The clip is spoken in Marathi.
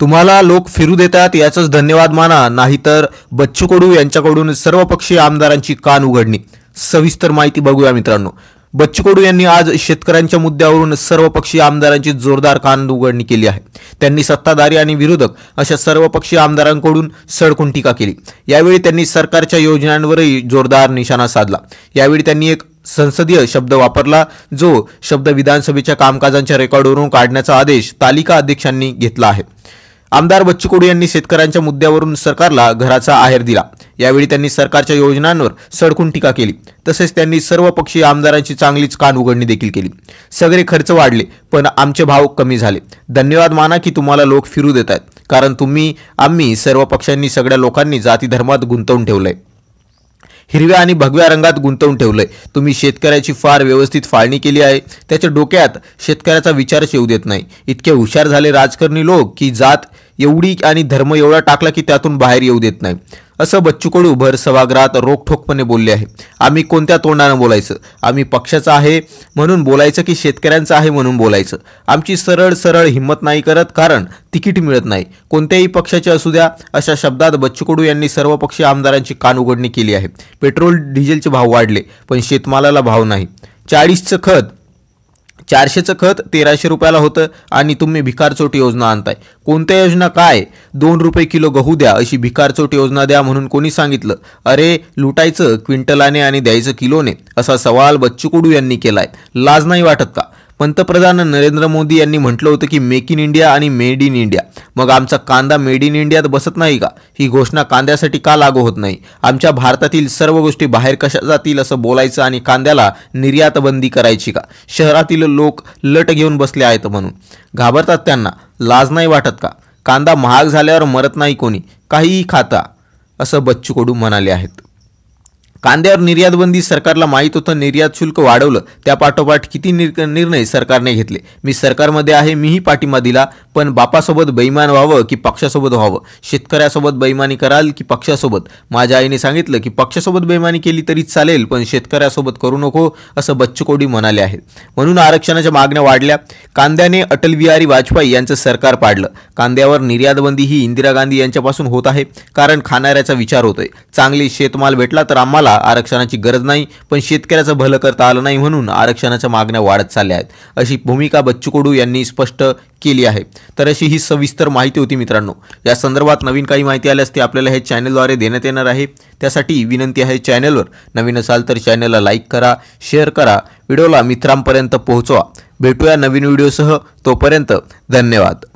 तुम्हाला लोक फिरू देतात याचाच धन्यवाद माना नाहीतर बच्चू कडू यांच्याकडून सर्वपक्षीय आमदारांची कान उघडणी सविस्तर माहिती बघूया मित्रांनो बच्चू कडू यांनी आज शेतकऱ्यांच्या मुद्द्यावरून सर्वपक्षीय आमदारांची जोरदार कान उघडणी केली आहे त्यांनी सत्ताधारी आणि विरोधक अशा सर्वपक्षीय आमदारांकडून सडकून टीका केली यावेळी त्यांनी सरकारच्या योजनांवरही जोरदार निशाणा साधला यावेळी त्यांनी एक संसदीय शब्द वापरला जो शब्द विधानसभेच्या कामकाजांच्या रेकॉर्डवरून काढण्याचा आदेश तालिका अध्यक्षांनी घेतला आहे आमदार बच्चू कडू यांनी शेतकऱ्यांच्या मुद्द्यावरून सरकारला घराचा आहेर दिला यावेळी त्यांनी सरकारच्या योजनांवर सडकून टीका केली तसेच त्यांनी सर्व पक्षीय आमदारांची चांगलीच कान उघडणी देखील केली सगळे खर्च वाढले पण आमचे भाव कमी झाले धन्यवाद माना की तुम्हाला लोक फिरू देत आहेत कारण तुम्ही आम्ही सर्व पक्षांनी सगळ्या लोकांनी जाती धर्मात गुंतवून ठेवलंय हिरव्या आणि भगव्या रंगात गुंतवून ठेवलंय तुम्ही शेतकऱ्याची फार व्यवस्थित फाळणी केली आहे त्याच्या डोक्यात शेतकऱ्याचा विचारच येऊ देत नाही इतके हुशार झाले राजकारणी लोक की जात एवढी आणि धर्म एवढा टाकला की त्यातून बाहेर येऊ देत नाही असं बच्चू कडू भर सभागृहात रोखठोकपणे बोलले आहे आम्ही कोणत्या तोंडानं बोलायचं आम्ही पक्षाचं आहे म्हणून बोलायचं की शेतकऱ्यांचं आहे म्हणून बोलायचं आमची सरळ सरळ हिंमत नाही करत कारण तिकीट मिळत नाही कोणत्याही पक्षाचे असू द्या अशा शब्दात बच्चू कडू यांनी सर्व पक्षीय आमदारांची उघडणी केली आहे पेट्रोल डिझेलचे भाव वाढले पण शेतमालाला भाव नाही चाळीसचं खत चारशेचं खत तेराशे रुपयाला होतं आणि तुम्ही भिकारचोट योजना आणताय कोणत्या योजना काय दोन रुपये किलो गहू द्या अशी भिकारचोट योजना द्या म्हणून कोणी सांगितलं अरे लुटायचं क्विंटलाने आणि द्यायचं किलोने असा सवाल बच्चू कुडू यांनी केलाय लाज नाही वाटत का पंतप्रधान नरेंद्र मोदी यांनी म्हटलं होतं की मेक इन इंडिया आणि मेड इन इंडिया मग आमचा कांदा मेड इन इंडियात बसत नाही का ही घोषणा कांद्यासाठी का लागू होत नाही आमच्या भारतातील सर्व गोष्टी बाहेर कशा जातील असं बोलायचं आणि कांद्याला निर्यात बंदी करायची का शहरातील लोक लट घेऊन बसले आहेत म्हणून घाबरतात त्यांना लाज नाही वाटत का कांदा महाग झाल्यावर मरत नाही कोणी काहीही खाता असं बच्चू कडू म्हणाले आहेत कांद्यावर निर्यात बंदी सरकारला माहीत होतं निर्यात शुल्क वाढवलं त्यापाठोपाठ किती निर्णय सरकारने घेतले मी सरकारमध्ये आहे मीही पाठिंबा दिला पण बापासोबत बेईमान व्हावं की पक्षासोबत व्हावं शेतकऱ्यासोबत बेईमानी कराल की पक्षासोबत माझ्या आईने सांगितलं की पक्षासोबत बेईमानी केली तरी चालेल पण शेतकऱ्यासोबत करू नको असं बच्चूकोडी म्हणाले आहेत म्हणून आरक्षणाच्या मागण्या वाढल्या कांद्याने अटल बिहारी वाजपेयी यांचं सरकार पाडलं कांद्यावर निर्यातबंदी ही इंदिरा गांधी यांच्यापासून होत आहे कारण खाणाऱ्याचा विचार होतोय चांगली शेतमाल भेटला तर आम्हाला आरक्षणाची गरज नाही पण शेतकऱ्याचं भलं करता आलं नाही म्हणून आरक्षणाच्या मागण्या वाढत चालल्या आहेत अशी भूमिका बच्चूकोडू यांनी स्पष्ट केली आहे तर अशी ही सविस्तर माहिती होती मित्रांनो या संदर्भात नवीन काही माहिती आल्यास ती आपल्याला हे चॅनलद्वारे देण्यात येणार आहे त्यासाठी विनंती आहे चॅनलवर नवीन असाल तर चॅनलला लाईक करा शेअर करा व्हिडिओला मित्रांपर्यंत पोहोचवा भेटूया नवीन व्हिडिओसह तोपर्यंत धन्यवाद